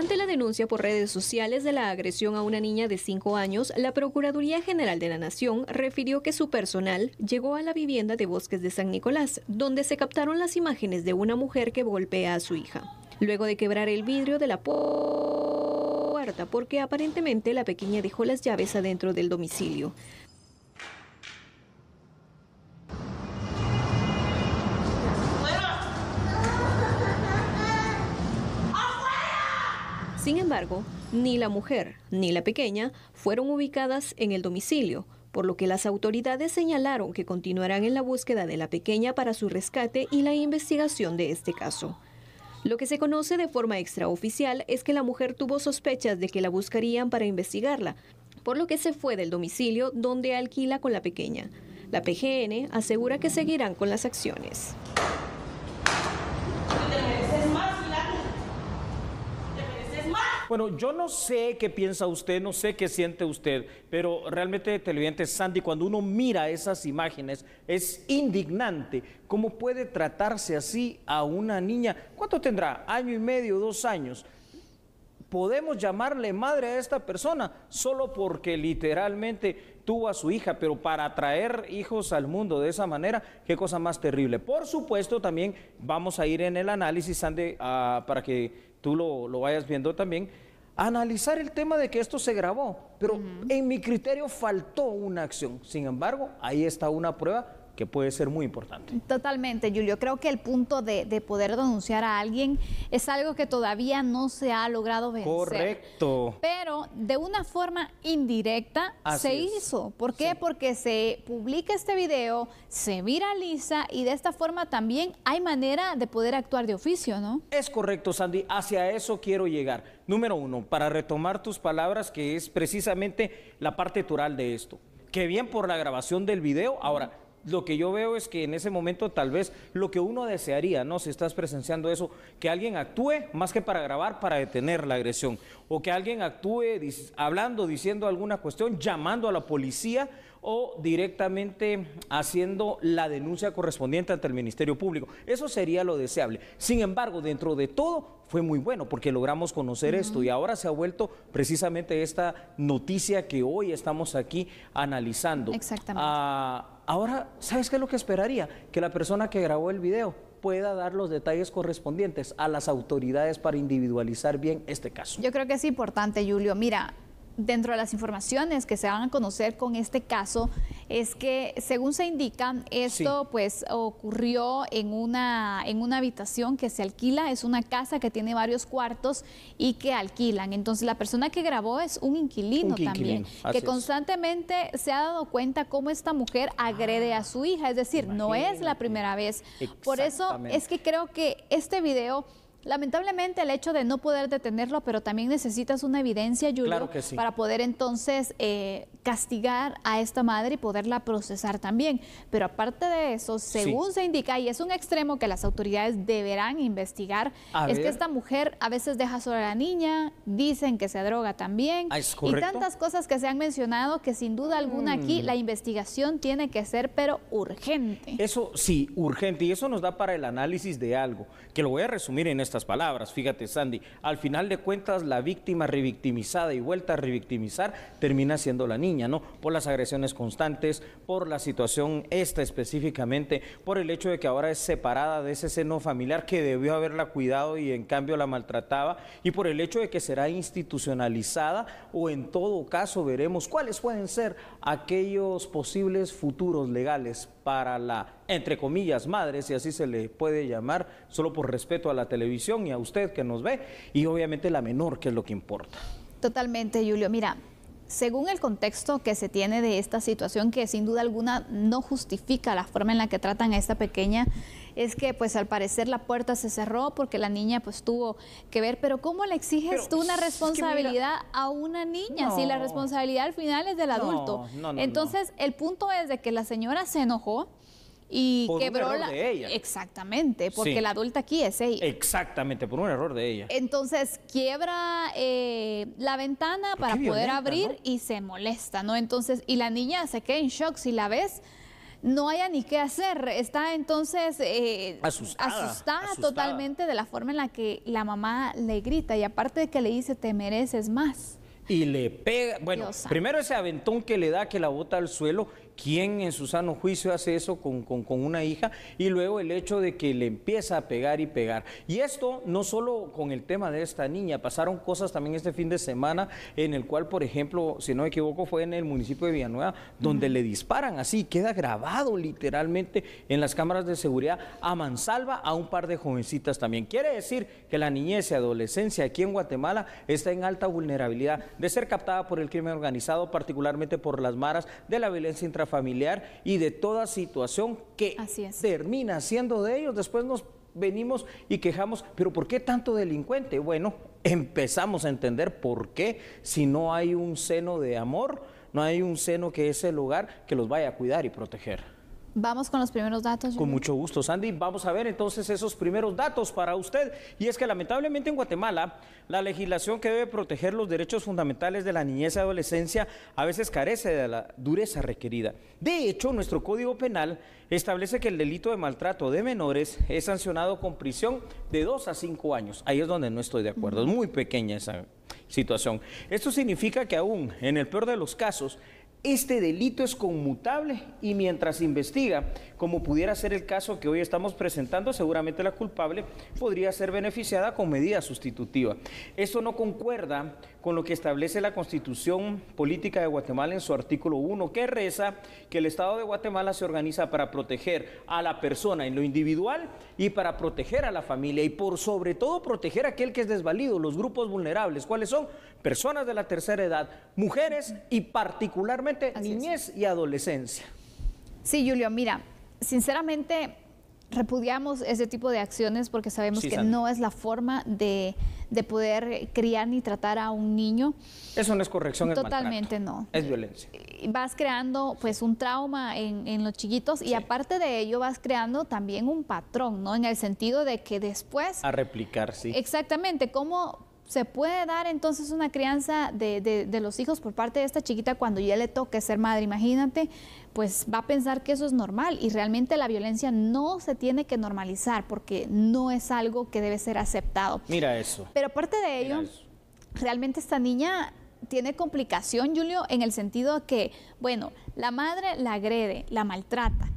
Ante la denuncia por redes sociales de la agresión a una niña de 5 años, la Procuraduría General de la Nación refirió que su personal llegó a la vivienda de Bosques de San Nicolás, donde se captaron las imágenes de una mujer que golpea a su hija. Luego de quebrar el vidrio de la puerta, porque aparentemente la pequeña dejó las llaves adentro del domicilio. Sin embargo, ni la mujer ni la pequeña fueron ubicadas en el domicilio, por lo que las autoridades señalaron que continuarán en la búsqueda de la pequeña para su rescate y la investigación de este caso. Lo que se conoce de forma extraoficial es que la mujer tuvo sospechas de que la buscarían para investigarla, por lo que se fue del domicilio donde alquila con la pequeña. La PGN asegura que seguirán con las acciones. Bueno, yo no sé qué piensa usted, no sé qué siente usted, pero realmente, televidente Sandy, cuando uno mira esas imágenes, es indignante cómo puede tratarse así a una niña. ¿Cuánto tendrá? ¿Año y medio, dos años? podemos llamarle madre a esta persona solo porque literalmente tuvo a su hija, pero para traer hijos al mundo de esa manera, qué cosa más terrible. Por supuesto, también vamos a ir en el análisis, Sandy, ah, para que tú lo, vayas viendo también, analizar el tema de que esto se grabó, pero en mi criterio faltó una acción. Sin embargo, ahí está una prueba que puede ser muy importante. Totalmente, Julio. Creo que el punto de, poder denunciar a alguien es algo que todavía no se ha logrado vencer. Correcto. Pero de una forma indirecta se hizo. ¿Por qué? Porque se publica este video, se viraliza y de esta forma también hay manera de poder actuar de oficio, ¿no? Es correcto, Sandy. Hacia eso quiero llegar. Número uno, para retomar tus palabras, que es precisamente la parte tural de esto. Que bien por la grabación del video. Ahora, lo que yo veo es que en ese momento tal vez lo que uno desearía, ¿no? Si estás presenciando eso, que alguien actúe más que para grabar, para detener la agresión, o que alguien actúe hablando, diciendo alguna cuestión, llamando a la policía o directamente haciendo la denuncia correspondiente ante el Ministerio Público. Eso sería lo deseable. Sin embargo, dentro de todo fue muy bueno porque logramos conocer esto y ahora se ha vuelto precisamente esta noticia que hoy estamos aquí analizando. Exactamente. Ah, ahora, ¿sabes qué es lo que esperaría? Que la persona que grabó el video pueda dar los detalles correspondientes a las autoridades para individualizar bien este caso. Yo creo que es importante, Julio. Mira, dentro de las informaciones que se van a conocer con este caso es que, según se indica, esto pues ocurrió en una, en una habitación que se alquila, es una casa que tiene varios cuartos y que alquilan. Entonces la persona que grabó es un inquilino también, que constantemente se ha dado cuenta cómo esta mujer ah, agrede a su hija, es decir, no es la primera vez. Por eso es que creo que este video Lamentablemente el hecho de no poder detenerlo, pero también necesitas una evidencia, Julio, para poder entonces eh, castigar a esta madre y poderla procesar también. Pero aparte de eso, según se indica, y es un extremo que las autoridades deberán investigar, es que esta mujer a veces deja sola a la niña, dicen que se droga también, ah, y tantas cosas que se han mencionado que sin duda alguna aquí mm. la investigación tiene que ser, pero urgente. Eso sí, urgente, y eso nos da para el análisis de algo, que lo voy a resumir en este estas palabras. Fíjate, Sandy, al final de cuentas, la víctima revictimizada y vuelta a revictimizar termina siendo la niña, ¿no? Por las agresiones constantes, por la situación esta específicamente, por el hecho de que ahora es separada de ese seno familiar que debió haberla cuidado y en cambio la maltrataba, y por el hecho de que será institucionalizada o en todo caso veremos cuáles pueden ser aquellos posibles futuros legales para la, entre comillas, madre, si así se le puede llamar, solo por respeto a la televisión y a usted que nos ve, y obviamente la menor, que es lo que importa. Totalmente, Julio. Mira, según el contexto que se tiene de esta situación, que sin duda alguna no justifica la forma en la que tratan a esta pequeña, es que pues al parecer la puerta se cerró porque la niña pues tuvo que ver, pero ¿cómo le exiges tú una responsabilidad a una niña si la responsabilidad al final es del adulto? Entonces el punto es de que la señora se enojó, y por quebró error la... de ella. Exactamente, porque la adulta aquí es ella. Exactamente, por un error de ella. Entonces quiebra eh, la ventana para poder abrir y se molesta, ¿no? Entonces, y la niña se queda en shock si la ves no haya ni qué hacer. Está entonces eh, asustada, totalmente de la forma en la que la mamá le grita y aparte de que le dice te mereces más. Y le pega, bueno, primero ese aventón que le da que la bota al suelo ¿Quién en su sano juicio hace eso con, una hija? Y luego el hecho de que le empieza a pegar y pegar. Y esto no solo con el tema de esta niña, pasaron cosas también este fin de semana en el cual, por ejemplo, si no me equivoco, fue en el municipio de Villanueva, donde le disparan así, queda grabado literalmente en las cámaras de seguridad a mansalva a un par de jovencitas también. Quiere decir que la niñez y adolescencia aquí en Guatemala está en alta vulnerabilidad de ser captada por el crimen organizado, particularmente por las maras de la violencia intrafamiliar familiar y de toda situación que termina siendo de ellos. Después nos venimos y quejamos, pero ¿por qué tanto delincuente? Bueno, empezamos a entender por qué si no hay un seno de amor, no hay un seno que es el hogar que los vaya a cuidar y proteger. Vamos con los primeros datos. Con mucho gusto, Sandy. Vamos a ver entonces esos primeros datos para usted. Y es que lamentablemente en Guatemala la legislación que debe proteger los derechos fundamentales de la niñez y adolescencia a veces carece de la dureza requerida. De hecho, nuestro Código Penal establece que el delito de maltrato de menores es sancionado con prisión de dos a cinco años. Ahí es donde no estoy de acuerdo. Es muy pequeña esa situación. Esto significa que aún en el peor de los casos, este delito es conmutable y mientras investiga, como pudiera ser el caso que hoy estamos presentando, seguramente la culpable podría ser beneficiada con medida sustitutiva. Eso no concuerda con lo que establece la Constitución Política de Guatemala en su artículo 1, que reza que el Estado de Guatemala se organiza para proteger a la persona en lo individual y para proteger a la familia y por sobre todo proteger a aquel que es desvalido, los grupos vulnerables. ¿Cuáles son? Personas de la tercera edad, mujeres y particularmente niñez y adolescencia. Sí, Julio, mira, sinceramente repudiamos ese tipo de acciones porque sabemos que no es la forma de, poder criar ni tratar a un niño. Eso no es corrección. Totalmente no. Es violencia. Vas creando pues un trauma en, los chiquitos y aparte de ello vas creando también un patrón, ¿no? En el sentido de que después... A replicar, sí. Exactamente, cómo ¿Se puede dar entonces una crianza de, de, los hijos por parte de esta chiquita cuando ya le toque ser madre? Imagínate, pues va a pensar que eso es normal y realmente la violencia no se tiene que normalizar porque no es algo que debe ser aceptado. Mira eso. Pero aparte de ello, realmente esta niña tiene complicación, Julio, en el sentido de que, bueno, la madre la agrede, la maltrata,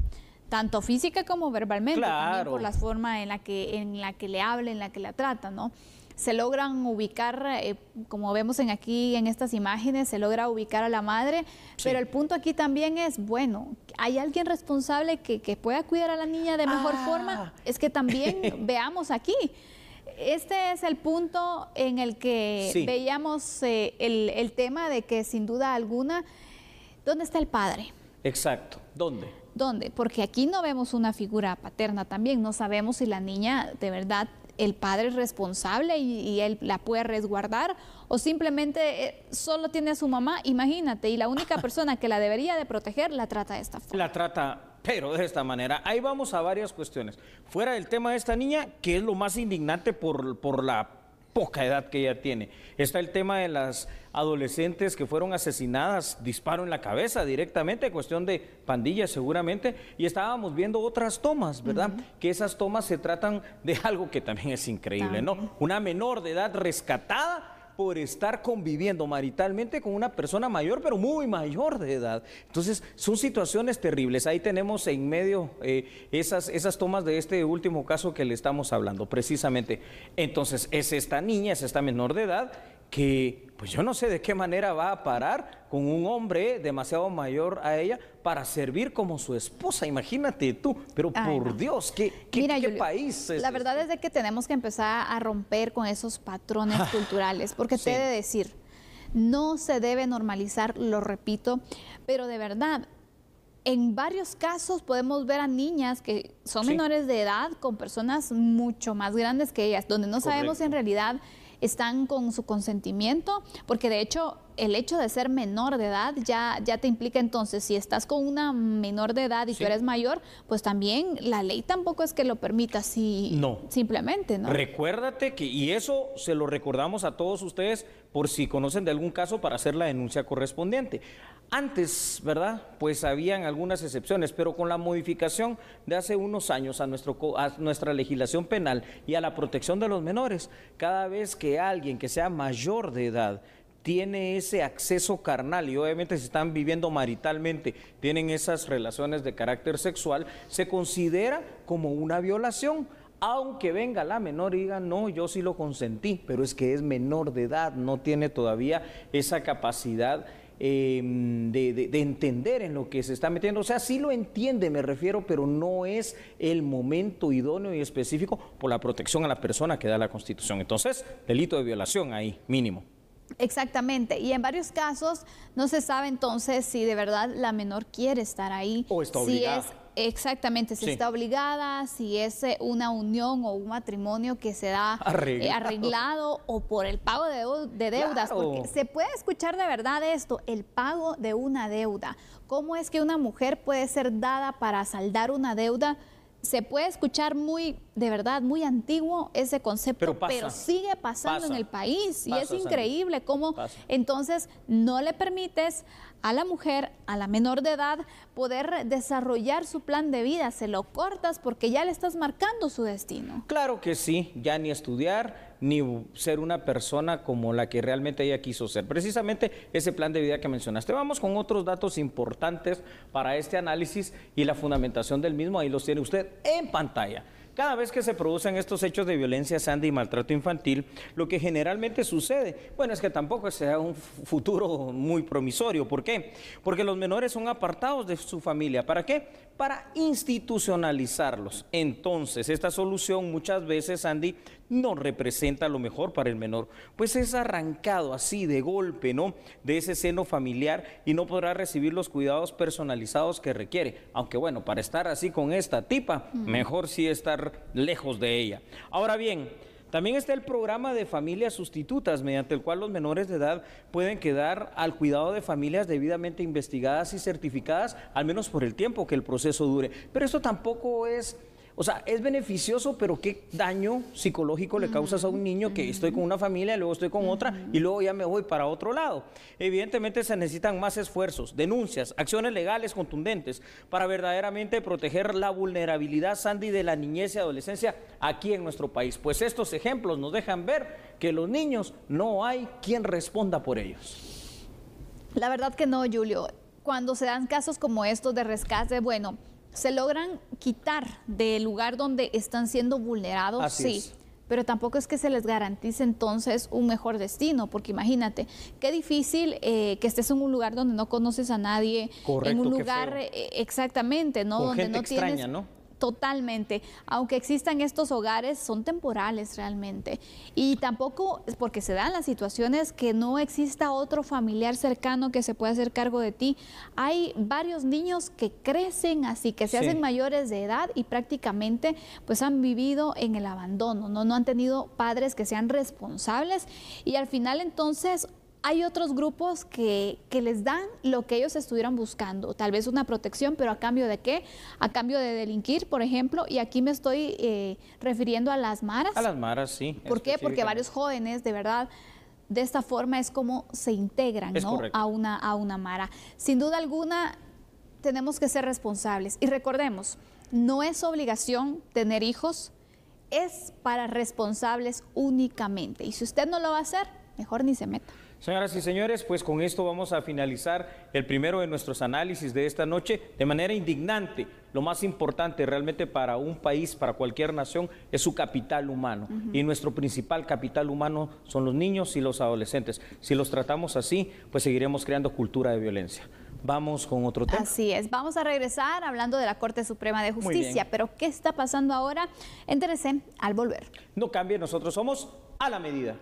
tanto física como verbalmente, claro. también por la forma en la que en la que le habla, en la que la trata, ¿no? se logran ubicar, eh, como vemos en aquí en estas imágenes, se logra ubicar a la madre, pero el punto aquí también es, bueno, ¿hay alguien responsable que, pueda cuidar a la niña de mejor ah. forma? Es que también veamos aquí. Este es el punto en el que veíamos eh, el, el tema de que sin duda alguna, ¿dónde está el padre? Exacto, ¿dónde? ¿Dónde? Porque aquí no vemos una figura paterna también, no sabemos si la niña de verdad el padre es responsable y, él la puede resguardar o simplemente eh, solo tiene a su mamá, imagínate, y la única persona que la debería de proteger la trata de esta forma. La trata, pero de esta manera. Ahí vamos a varias cuestiones. Fuera del tema de esta niña, que es lo más indignante por, por la poca edad que ella tiene. Está el tema de las adolescentes que fueron asesinadas, disparo en la cabeza directamente, cuestión de pandillas seguramente, y estábamos viendo otras tomas, ¿verdad? Que esas tomas se tratan de algo que también es increíble, ¿no? Una menor de edad rescatada por estar conviviendo maritalmente con una persona mayor, pero muy mayor de edad. Entonces, son situaciones terribles. Ahí tenemos en medio eh, esas, esas tomas de este último caso que le estamos hablando, precisamente. Entonces, es esta niña, es esta menor de edad, que pues yo no sé de qué manera va a parar con un hombre demasiado mayor a ella para servir como su esposa, imagínate tú, pero por Dios, qué, país es La verdad este? es de que tenemos que empezar a romper con esos patrones ah, culturales, porque te he de decir, no se debe normalizar, lo repito, pero de verdad, en varios casos podemos ver a niñas que son menores de edad con personas mucho más grandes que ellas, donde no sabemos en realidad están con su consentimiento, porque de hecho el hecho de ser menor de edad ya, ya te implica entonces, si estás con una menor de edad y tú eres mayor, pues también la ley tampoco es que lo permita así no. simplemente, ¿no? Recuérdate que, y eso se lo recordamos a todos ustedes por si conocen de algún caso para hacer la denuncia correspondiente. Antes, ¿verdad? Pues habían algunas excepciones, pero con la modificación de hace unos años a, nuestro, a nuestra legislación penal y a la protección de los menores, cada vez que alguien que sea mayor de edad tiene ese acceso carnal y obviamente si están viviendo maritalmente, tienen esas relaciones de carácter sexual, se considera como una violación. Aunque venga la menor y diga, no, yo sí lo consentí, pero es que es menor de edad, no tiene todavía esa capacidad em, de, entender en lo que se está metiendo. O sea, sí lo entiende, me refiero, pero no es el momento idóneo y específico por la protección a la persona que da la Constitución. Entonces, delito de violación ahí, mínimo. Exactamente, y en varios casos no se sabe entonces si de verdad la menor quiere estar ahí. Si es, exactamente, si está obligada, si es eh, una unión o un matrimonio que se da eh, arreglado, o por el pago de, deudas. Porque se puede escuchar de verdad esto, el pago de una deuda. ¿Cómo es que una mujer puede ser dada para saldar una deuda? se puede escuchar muy, de verdad, muy antiguo ese concepto, pero, sigue pasando en el país y es increíble cómo entonces no le permites a la mujer, a la menor de edad, poder desarrollar su plan de vida. Se lo cortas porque ya le estás marcando su destino. Claro que sí, ya ni estudiar, ni ser una persona como la que realmente ella quiso ser. Precisamente ese plan de vida que mencionaste. Vamos con otros datos importantes para este análisis y la fundamentación del mismo. Ahí los tiene usted en pantalla. Cada vez que se producen estos hechos de violencia, Sandy, y maltrato infantil, lo que generalmente sucede, bueno, es que tampoco sea un futuro muy promisorio. ¿Por qué? Porque los menores son apartados de su familia. ¿Para qué? Para institucionalizarlos. Entonces, esta solución muchas veces, Sandy, no representa lo mejor para el menor, pues es arrancado así de golpe, ¿no? De ese seno familiar y no podrá recibir los cuidados personalizados que requiere. Aunque bueno, para estar así con esta tipa, mejor sí estar lejos de ella. Ahora bien, también está el programa de familias sustitutas, mediante el cual los menores de edad pueden quedar al cuidado de familias debidamente investigadas y certificadas, al menos por el tiempo que el proceso dure. Pero esto tampoco es o sea, es beneficioso, pero qué daño psicológico le causas a un niño que estoy con una familia, luego estoy con otra y luego ya me voy para otro lado. Evidentemente se necesitan más esfuerzos, denuncias, acciones legales contundentes para verdaderamente proteger la vulnerabilidad, Sandy, de la niñez y adolescencia aquí en nuestro país. Pues estos ejemplos nos dejan ver que los niños no hay quien responda por ellos. La verdad que no, Julio. Cuando se dan casos como estos de rescate, bueno, se logran quitar del lugar donde están siendo vulnerados, sí. Pero tampoco es que se les garantice entonces un mejor destino, porque imagínate, qué difícil eh, que estés en un lugar donde no conoces a nadie, en un lugar eh, exactamente, ¿no? donde no extraña, ¿no? Totalmente. Aunque existan estos hogares, son temporales realmente. Y tampoco es porque se dan las situaciones que no exista otro familiar cercano que se pueda hacer cargo de ti. Hay varios niños que crecen así, que se hacen mayores de edad y prácticamente pues han vivido en el abandono, no han tenido padres que sean responsables y al final entonces hay otros grupos que, les dan lo que ellos estuvieron buscando, tal vez una protección, pero a cambio de qué? A cambio de delinquir, por ejemplo, y aquí me estoy eh, refiriendo a las maras. A las maras, sí. ¿Por qué? Porque varios jóvenes, de verdad, de esta forma es como se integran a, una, a una mara. Sin duda alguna, tenemos que ser responsables. Y recordemos, no es obligación tener hijos, es para responsables únicamente. Y si usted no lo va a hacer, mejor ni se meta. Señoras y señores, pues con esto vamos a finalizar el primero de nuestros análisis de esta noche de manera indignante. Lo más importante realmente para un país, para cualquier nación, es su capital humano. Y nuestro principal capital humano son los niños y los adolescentes. Si los tratamos así, pues seguiremos creando cultura de violencia. Vamos con otro tema. Así es, vamos a regresar hablando de la Corte Suprema de Justicia, pero ¿qué está pasando ahora? Entérese al volver. No cambie, nosotros somos a la medida.